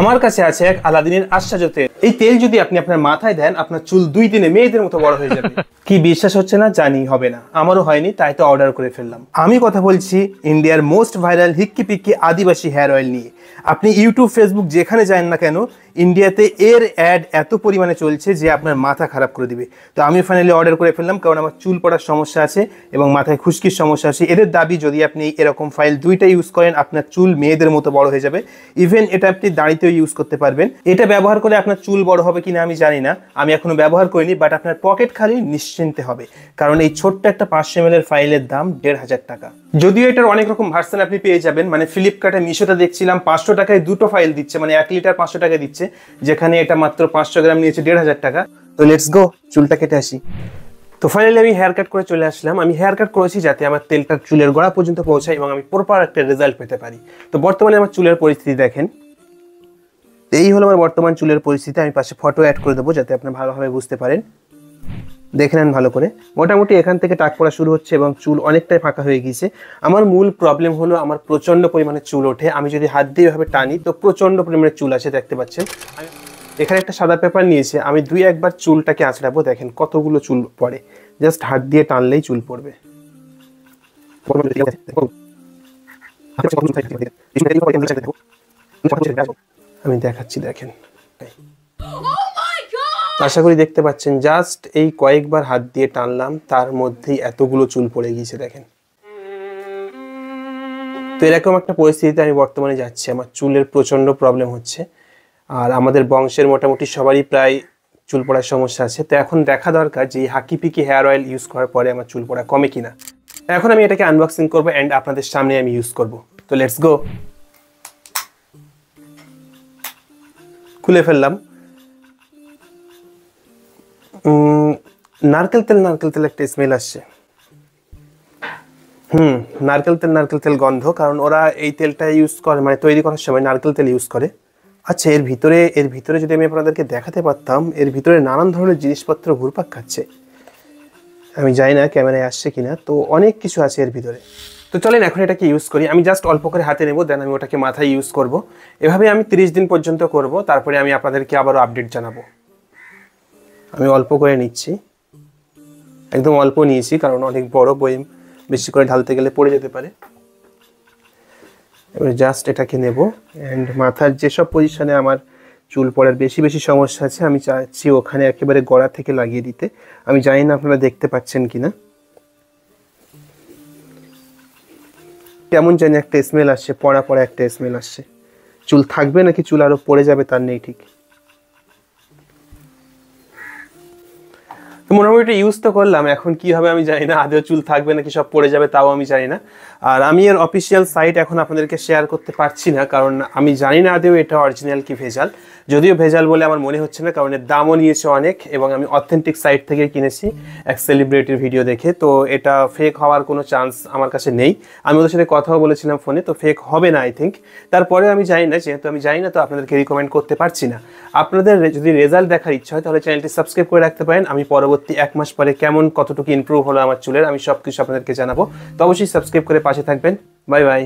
আমার কাছে আছে এক আলাদিনের আশ্বাস তেল এই তেল যদি আপনি আপনার মাথায় দেন আপনার চুল দুই দিনে মেয়েদের মতো বড় হয়ে যাবে কি বিশ্বাস হচ্ছে না জানি হবে না আমারও হয়নি তাই তো অর্ডার করে ফেললাম আমি কথা বলছি ইন্ডিয়ার মোস্ট ভাইরাল হিক্কি পিক্কি আদিবাসী হেয়ার অয়েল নিয়ে আপনি ইউটিউব ফেসবুক যেখানে যান না কেন ইন্ডিয়াতে এর অ্যাড এত পরিমাণে চলছে যে আপনার মাথা খারাপ করে দিবে তো আমি ফাইনালি অর্ডার করে ফেললাম কারণ আমার চুল পড়ার সমস্যা আছে এবং মাথায় খুশকির সমস্যা আছে এদের দাবি যদি আপনি এরকম ফাইল দুইটা ইউজ করেন আপনার চুল মেয়েদের মতো বড় হয়ে যাবে ইভেন এটা আপনি দাঁড়িতেও ইউজ করতে পারবেন এটা ব্যবহার করে আপনার চুল বড় হবে কিনা আমি জানি না আমি এখনো ব্যবহার করিনি বাট আপনার পকেট খালি নিশ্চিন্তে হবে কারণ এই ছোট্ট একটা পাঁচশো এম ফাইলের দাম দেড় হাজার টাকা যদিও এটার অনেক রকম ভার্সন আপনি পেয়ে যাবেন মানে ফ্লিপকার্টে মিশোতে দেখছিলাম পাঁচশো টাকায় দুটো ফাইল দিচ্ছে মানে এক লিটার পাঁচশো টাকা দিচ্ছে যেখানে এটা মাত্র পাঁচশো গ্রাম নিয়েছে দেড় হাজার টাকা তো লেটস গো চুলটা কেটে আসি তো ফাইনালি আমি হেয়ার কাট করে চলে আসলাম আমি হেয়ার কাট করেছি যাতে আমার তেলটা চুলের গোড়া পর্যন্ত পৌঁছায় এবং আমি প্রপার একটা রেজাল্ট পেতে পারি তো বর্তমানে আমার চুলের পরিস্থিতি দেখেন এই হলো আমার বর্তমান চুলের পরিস্থিতি আমি পাশে ফটো অ্যাড করে দেবো যাতে আপনি ভালোভাবে বুঝতে পারেন দেখে নেন ভালো করে মোটামুটি এখান থেকে টাক পড়া শুরু হচ্ছে এবং চুল অনেকটাই ফাঁকা হয়ে গিয়েছে আমার মূল প্রবলেম হলো আমার প্রচন্ড পরিমাণে চুল ওঠে আমি যদি হাত দিয়ে এভাবে টানি তো প্রচন্ড পরিমাণে চুল আছে দেখতে পাচ্ছেন এখানে একটা সাদা পেপার নিয়েছে আমি দুই একবার চুলটাকে আঁচড়াবো দেখেন কতগুলো চুল পড়ে জাস্ট হাত দিয়ে টানলেই চুল পড়বে আমি দেখাচ্ছি দেখেন আশা করি দেখতে পাচ্ছেন জাস্ট এই কয়েকবার হাত দিয়ে টানলাম তার মধ্যেই এতগুলো চুল পড়ে গিয়েছে দেখেন তো এরকম একটা পরিস্থিতিতে আমি বর্তমানে যাচ্ছি আমার চুলের প্রচণ্ড প্রবলেম হচ্ছে আর আমাদের বংশের মোটামুটি সবারই প্রায় চুল পড়ার সমস্যা আছে তো এখন দেখা দরকার যে Hakki Pikki hair oil use করার পরে আমার চুল পড়া কমে কিনা এখন আমি এটাকে আনবক্সিং করবো অ্যান্ড আপনাদের সামনে আমি ইউজ করব তো লেটস গো খুলে ফেললাম নারকেল তেল নারকেল তেল একটা স্মেল আসছে হুম নারকেল তেল নারকেল তেল গন্ধ কারণ ওরা এই তেলটা ইউজ করে মানে তৈরি করার সময় নারকেল তেল ইউজ করে আচ্ছা এর ভিতরে এর ভিতরে যদি আমি আপনাদেরকে দেখাতে পারতাম এর ভিতরে নানান ধরনের জিনিসপত্র ঘুরপাক খাচ্ছে আমি জানি না ক্যামেরায় আসছে কিনা তো অনেক কিছু আছে এর ভিতরে তো চলেন এখন এটাকে ইউজ করি আমি জাস্ট অল্প করে হাতে নেব দেন আমি ওটাকে মাথায় ইউজ করব। এভাবে আমি 30 দিন পর্যন্ত করব তারপরে আমি আপনাদেরকে আবারও আপডেট জানাবো আমি অল্প করে নিচ্ছি একদম অল্প নিয়েছি কারণ অনেক বড় বই বেশি করে ঢালতে গেলে পড়ে যেতে পারে এবারে জাস্ট এটাকে নেব অ্যান্ড মাথার যেসব পজিশানে আমার চুল পড়ার বেশি বেশি সমস্যা আছে আমি চাচ্ছি ওখানে একেবারে গড়া থেকে লাগিয়ে দিতে আমি জানি না আপনারা দেখতে পাচ্ছেন কি না কেমন জানি একটা স্মেল আসছে পড়া পড়া একটা স্মেল আসছে চুল থাকবে নাকি চুল আরও পড়ে যাবে তার নেই ঠিক তো মোটামুটি ইউজ তো করলাম এখন কি হবে আমি জানি না আদেও চুল থাকবে নাকি সব পড়ে যাবে তাও আমি জানি না আর আমি এর অফিসিয়াল সাইট এখন আপনাদেরকে শেয়ার করতে পারছি না কারণ আমি জানি না আদেও এটা অরিজিনাল কি ভেজাল যদিও ভেজাল বলে আমার মনে হচ্ছে না কারণ এর দামও নিয়েছে অনেক এবং আমি অথেন্টিক সাইট থেকে কিনেছি এক সেলিব্রিটির ভিডিও দেখে তো এটা ফেক হওয়ার কোনো চান্স আমার কাছে নেই আমি ওদের সাথে কথাও বলেছিলাম ফোনে তো ফেক হবে না আই থিঙ্ক তারপরে আমি জানি না যেহেতু আমি জানি না তো আপনাদেরকে রিকমেন্ড করতে পারছি না আপনাদের যদি রেজাল্ট দেখার ইচ্ছা হয় তাহলে চ্যানেলটি সাবস্ক্রাইব করে রাখতে পারেন আমি পরবর্তী পরবর্তী এক মাস পরে কেমন কতটুকু ইম্প্রুভ হলো আমার চুলের আমি সব কিছু আপনাদেরকে জানাবো তো অবশ্যই সাবস্ক্রাইব করে পাশে থাকবেন বাই বাই